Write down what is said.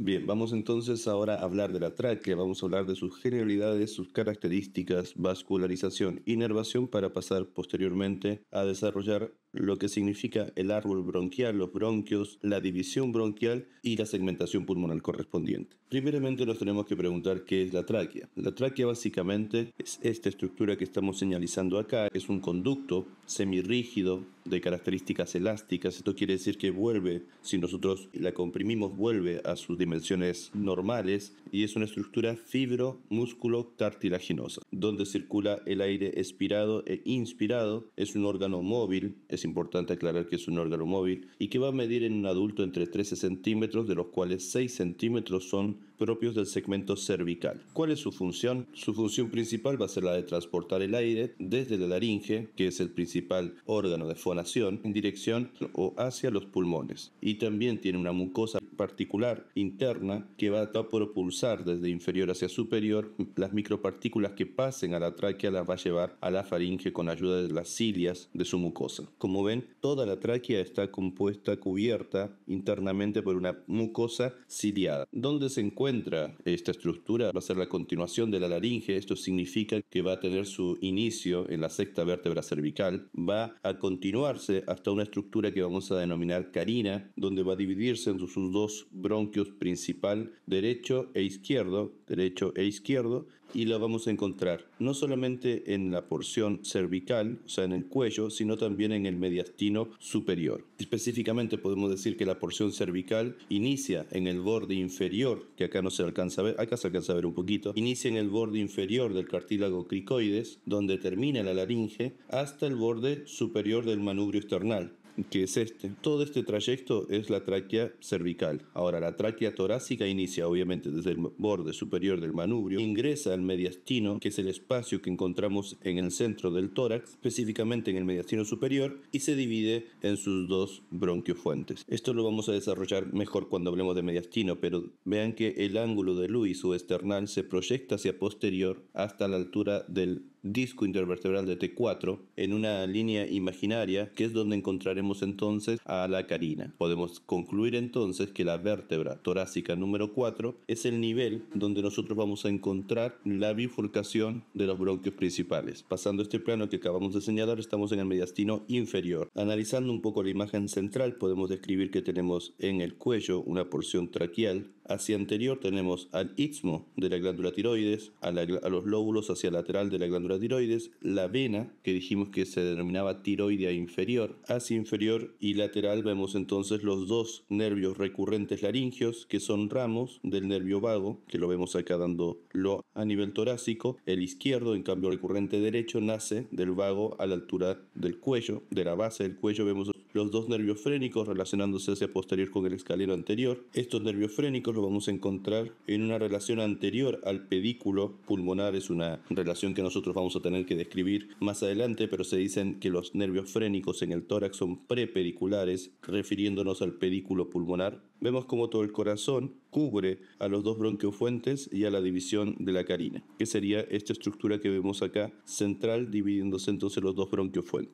Bien, vamos entonces ahora a hablar de la tráquea, vamos a hablar de sus generalidades, sus características, vascularización y para pasar posteriormente a desarrollar lo que significa el árbol bronquial, los bronquios, la división bronquial y la segmentación pulmonar correspondiente. Primeramente nos tenemos que preguntar qué es la tráquea. La tráquea básicamente es esta estructura que estamos señalizando acá, es un conducto semirrígido de características elásticas, esto quiere decir que vuelve, si nosotros la comprimimos, vuelve a su dimensión dimensiones normales y es una estructura fibro cartilaginosa donde circula el aire expirado e inspirado. Es un órgano móvil, es importante aclarar que es un órgano móvil, y que va a medir en un adulto entre 13 centímetros, de los cuales 6 centímetros son propios del segmento cervical. ¿Cuál es su función? Su función principal va a ser la de transportar el aire desde la laringe, que es el principal órgano de fonación, en dirección o hacia los pulmones. Y también tiene una mucosa particular interna que va a propulsar desde inferior hacia superior las micropartículas que pasen a la tráquea las va a llevar a la faringe con ayuda de las cilias de su mucosa. Como ven, toda la tráquea está compuesta, cubierta internamente por una mucosa ciliada. ¿Dónde se encuentra esta estructura? Va a ser la continuación de la laringe. Esto significa que va a tener su inicio en la sexta vértebra cervical. Va a continuarse hasta una estructura que vamos a denominar carina, donde va a dividirse en sus dos bronquios principal, derecho e izquierdo, derecho e izquierdo, y la vamos a encontrar no solamente en la porción cervical, o sea, en el cuello, sino también en el mediastino superior. Específicamente podemos decir que la porción cervical inicia en el borde inferior, que acá no se alcanza a ver, acá se alcanza a ver un poquito, inicia en el borde inferior del cartílago cricoides, donde termina la laringe, hasta el borde superior del manubrio external que es este. Todo este trayecto es la tráquea cervical. Ahora, la tráquea torácica inicia obviamente desde el borde superior del manubrio, ingresa al mediastino, que es el espacio que encontramos en el centro del tórax, específicamente en el mediastino superior, y se divide en sus dos bronquiofuentes. Esto lo vamos a desarrollar mejor cuando hablemos de mediastino, pero vean que el ángulo de Lewis o esternal se proyecta hacia posterior hasta la altura del disco intervertebral de T4 en una línea imaginaria que es donde encontraremos entonces a la carina. Podemos concluir entonces que la vértebra torácica número 4 es el nivel donde nosotros vamos a encontrar la bifurcación de los bronquios principales. Pasando este plano que acabamos de señalar estamos en el mediastino inferior. Analizando un poco la imagen central podemos describir que tenemos en el cuello una porción traqueal Hacia anterior tenemos al istmo de la glándula tiroides, a, los lóbulos hacia lateral de la glándula tiroides, la vena, que dijimos que se denominaba tiroidea inferior, hacia inferior y lateral vemos entonces los dos nervios recurrentes laringeos que son ramos del nervio vago, que lo vemos acá lo a nivel torácico, el izquierdo, en cambio recurrente derecho, nace del vago a la altura del cuello, de la base del cuello vemos los dos nervios frénicos relacionándose hacia posterior con el escalero anterior. Estos nervios frénicos los vamos a encontrar en una relación anterior al pedículo pulmonar, es una relación que nosotros vamos a tener que describir más adelante, pero se dicen que los nervios frénicos en el tórax son prepediculares, refiriéndonos al pedículo pulmonar. Vemos como todo el corazón cubre a los dos bronquiofuentes y a la división de la carina, que sería esta estructura que vemos acá, central, dividiéndose entonces los dos bronquiofuentes.